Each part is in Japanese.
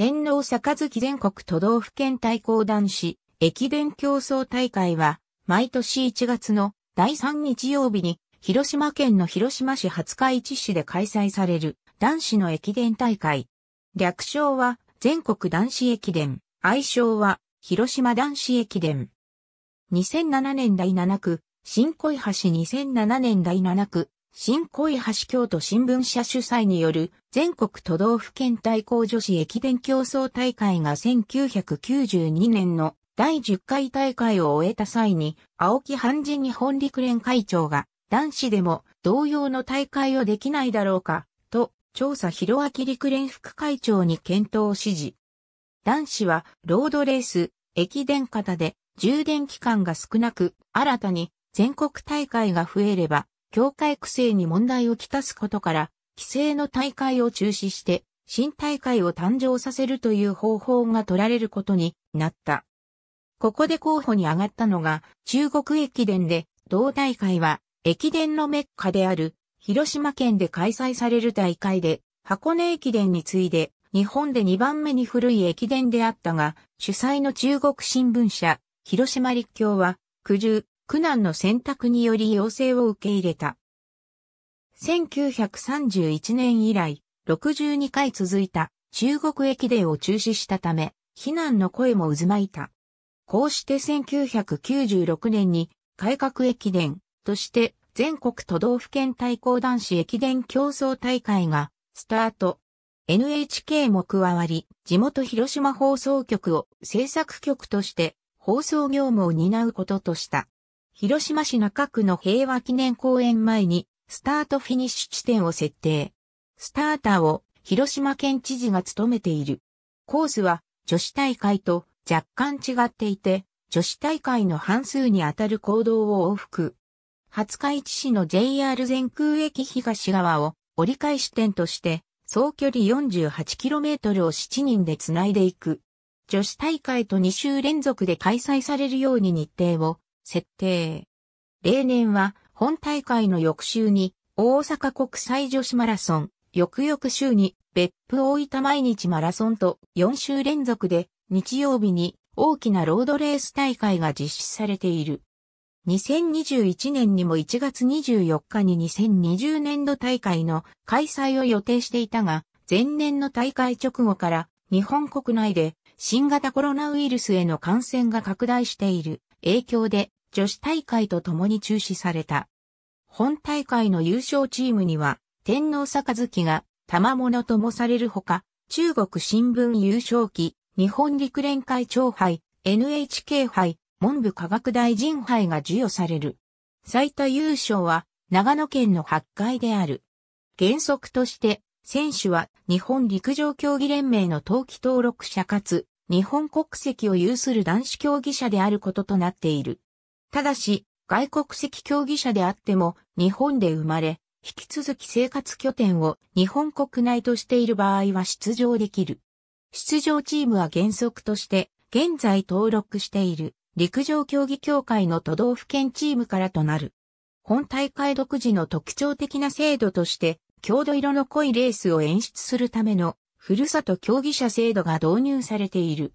天皇杯全国都道府県対抗男子、駅伝競争大会は、毎年1月の第3日曜日に、広島県の広島市廿日市市で開催される男子の駅伝大会。略称は全国男子駅伝、愛称は広島男子駅伝。2007年第7区、新恋橋2007年第7区、新恋橋京都新聞社主催による全国都道府県対抗女子駅伝競争大会が1992年の第10回大会を終えた際に、青木半人日本陸連会長が、男子でも同様の大会をできないだろうか、と、調査広明陸連副会長に検討を指示。男子は、ロードレース、駅伝型で、充電期間が少なく、新たに全国大会が増えれば、強会育成に問題をきたすことから、規制の大会を中止して、新大会を誕生させるという方法が取られることになった。ここで候補に上がったのが、中国駅伝で、同大会は、駅伝のメッカである、広島県で開催される大会で、箱根駅伝に次いで、日本で2番目に古い駅伝であったが、主催の中国新聞社、広島立教は、苦渋、苦難の選択により要請を受け入れた。1931年以来、62回続いた中国駅伝を中止したため、非難の声も渦巻いた。こうして1996年に改革駅伝として全国都道府県対抗男子駅伝競争大会がスタート。NHK も加わり、地元広島放送局を制作局として放送業務を担うこととした。広島市中区の平和記念公園前に、スタートフィニッシュ地点を設定。スターターを広島県知事が務めている。コースは女子大会と若干違っていて、女子大会の半数にあたる行動を往復。廿日市市の JR 全空駅東側を折り返し点として、総距離 48km を7人でつないでいく。女子大会と2週連続で開催されるように日程を設定。例年は本大会の翌週に大阪国際女子マラソン、翌々週に別府大分毎日マラソンと4週連続で日曜日に大きなロードレース大会が実施されている。2021年にも1月24日に2020年度大会の開催を予定していたが、前年の大会直後から日本国内で新型コロナウイルスへの感染が拡大している影響で女子大会と共に中止された。本大会の優勝チームには、天皇杯が、賜物ともされるほか、中国新聞優勝期、日本陸連会長杯、NHK 杯、文部科学大臣杯が授与される。最多優勝は、長野県の八回である。原則として、選手は日本陸上競技連盟の登記登録者かつ、日本国籍を有する男子競技者であることとなっている。ただし、外国籍競技者であっても、日本で生まれ、引き続き生活拠点を日本国内としている場合は出場できる。出場チームは原則として、現在登録している陸上競技協会の都道府県チームからとなる。本大会独自の特徴的な制度として、郷土色の濃いレースを演出するための、ふるさと競技者制度が導入されている。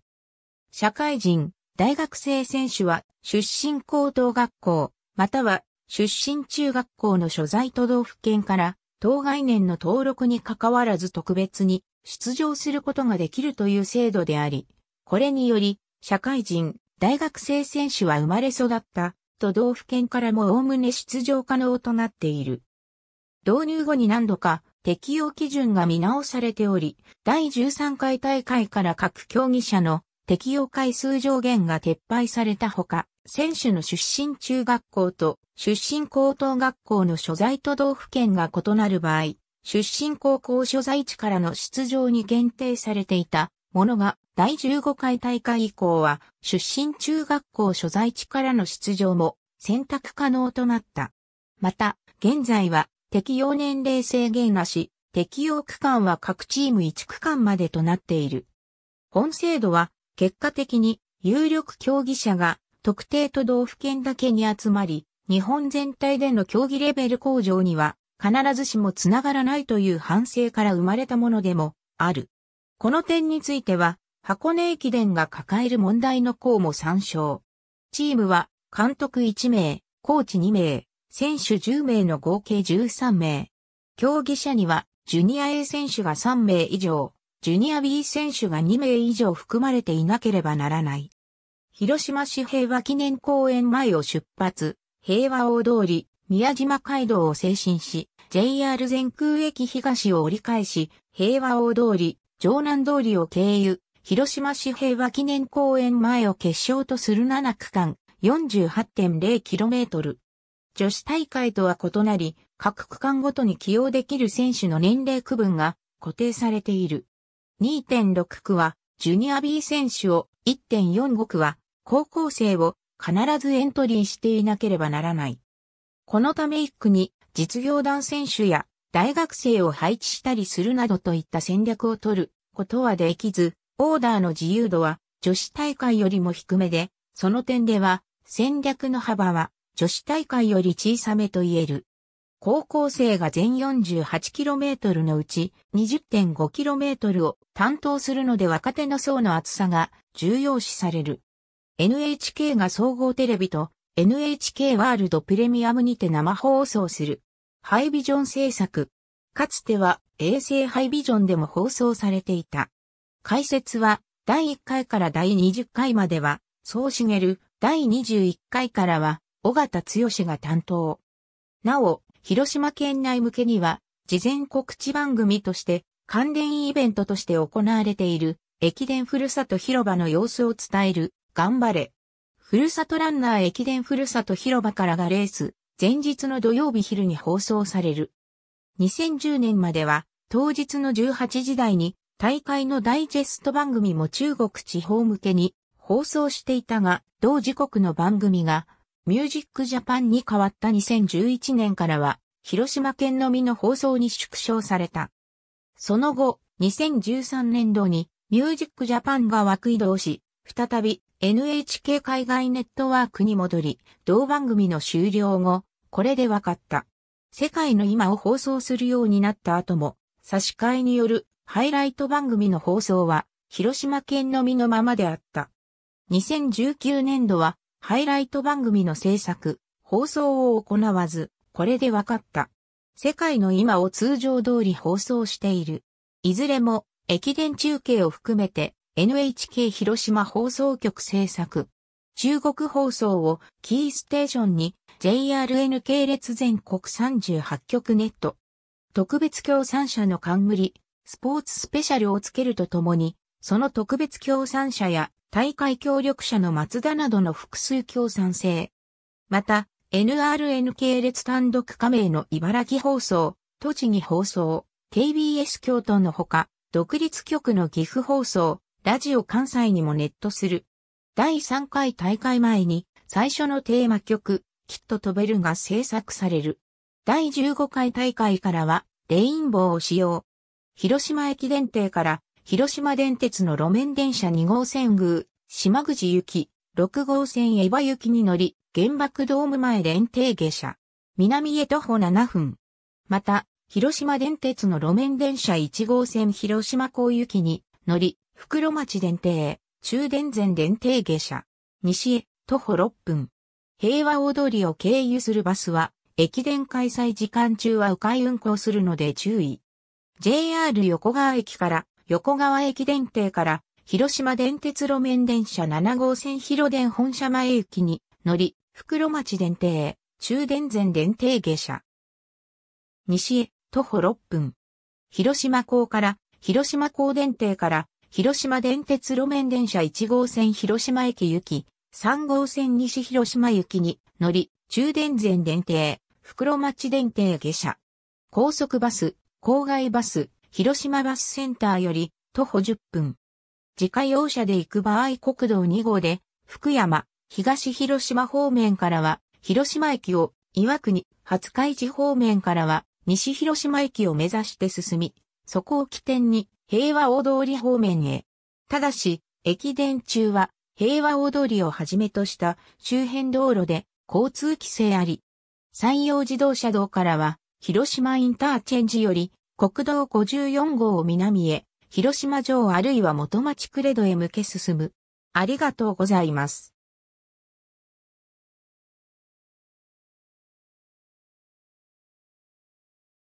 社会人、大学生選手は出身高等学校、または出身中学校の所在都道府県から、当概念の登録に関わらず特別に出場することができるという制度であり、これにより、社会人、大学生選手は生まれ育った、都道府県からも概ね出場可能となっている。導入後に何度か適用基準が見直されており、第13回大会から各競技者の適用回数上限が撤廃されたほか、選手の出身中学校と出身高等学校の所在都道府県が異なる場合、出身高校所在地からの出場に限定されていたものが第15回大会以降は出身中学校所在地からの出場も選択可能となった。また、現在は適用年齢制限なし、適用区間は各チーム1区間までとなっている。本制度は結果的に有力競技者が特定都道府県だけに集まり、日本全体での競技レベル向上には必ずしもつながらないという反省から生まれたものでもある。この点については、箱根駅伝が抱える問題の項も参照。チームは、監督1名、コーチ2名、選手10名の合計13名。競技者には、ジュニア A 選手が3名以上、ジュニア B 選手が2名以上含まれていなければならない。広島市平和記念公園前を出発、平和大通り、宮島街道を精神し、JR 全空駅東を折り返し、平和大通り、城南通りを経由、広島市平和記念公園前を決勝とする7区間、48.0km。女子大会とは異なり、各区間ごとに起用できる選手の年齢区分が固定されている。2.6区は、ジュニア B 選手を、1.45区は、高校生を必ずエントリーしていなければならない。このため一区に実業団選手や大学生を配置したりするなどといった戦略を取ることはできず、オーダーの自由度は女子大会よりも低めで、その点では戦略の幅は女子大会より小さめと言える。高校生が全 48km のうち 20.5km を担当するので若手の層の厚さが重要視される。NHK が総合テレビと NHK ワールドプレミアムにて生放送する。ハイビジョン制作。かつては衛星ハイビジョンでも放送されていた。解説は第1回から第20回までは、総茂、第21回からは、尾形剛が担当。なお、広島県内向けには、事前告知番組として、関連イベントとして行われている、駅伝ふるさと広場の様子を伝える、頑張れ。ふるさとランナー駅伝ふるさと広場からがレース、前日の土曜日昼に放送される。2010年までは、当日の18時台に、大会のダイジェスト番組も中国地方向けに放送していたが、同時刻の番組が、ミュージックジャパンに変わった2011年からは、広島県のみの放送に縮小された。その後、2013年度に、ミュージックジャパンが枠移動し、再び、NHK 海外ネットワークに戻り、同番組の終了後、これで分かった。世界の今を放送するようになった後も、差し替えによるハイライト番組の放送は、広島県のみのままであった。2019年度は、ハイライト番組の制作、放送を行わず、これで分かった。世界の今を通常通り放送している。いずれも、駅伝中継を含めて、NHK 広島放送局制作。中国放送をキーステーションに JRN 系列全国38局ネット。特別協賛者の冠、スポーツスペシャルをつけるとともに、その特別協賛者や大会協力者の松田などの複数協賛制。また、NRN 系列単独加盟の茨城放送、栃木放送、KBS 京都のほか、独立局の岐阜放送、ラジオ関西にもネットする。第3回大会前に最初のテーマ曲、きっと飛べるが制作される。第15回大会からはレインボーを使用。広島駅電停から広島電鉄の路面電車2号線宮、島口行き、6号線江場行きに乗り、原爆ドーム前連停下車。南へ徒歩7分。また、広島電鉄の路面電車1号線広島港行きに乗り、袋町電停、中電前電停下車。西へ、徒歩6分。平和大通りを経由するバスは、駅伝開催時間中は迂回運行するので注意。JR 横川駅から、横川駅電停から、広島電鉄路面電車7号線広電本社前行きに乗り、袋町電停、中電前電停下車。西へ、徒歩6分。広島港から、広島港電停から、広島電鉄路面電車1号線広島駅行き、3号線西広島行きに乗り、中電前電停、袋町電停下車。高速バス、郊外バス、広島バスセンターより徒歩10分。自家用車で行く場合国道2号で、福山、東広島方面からは、広島駅を、岩国、廿日市方面からは、西広島駅を目指して進み、そこを起点に、平和大通り方面へ。ただし、駅伝中は平和大通りをはじめとした周辺道路で交通規制あり、山陽自動車道からは広島インターチェンジより国道54号を南へ広島城あるいは元町クレドへ向け進む。ありがとうございます。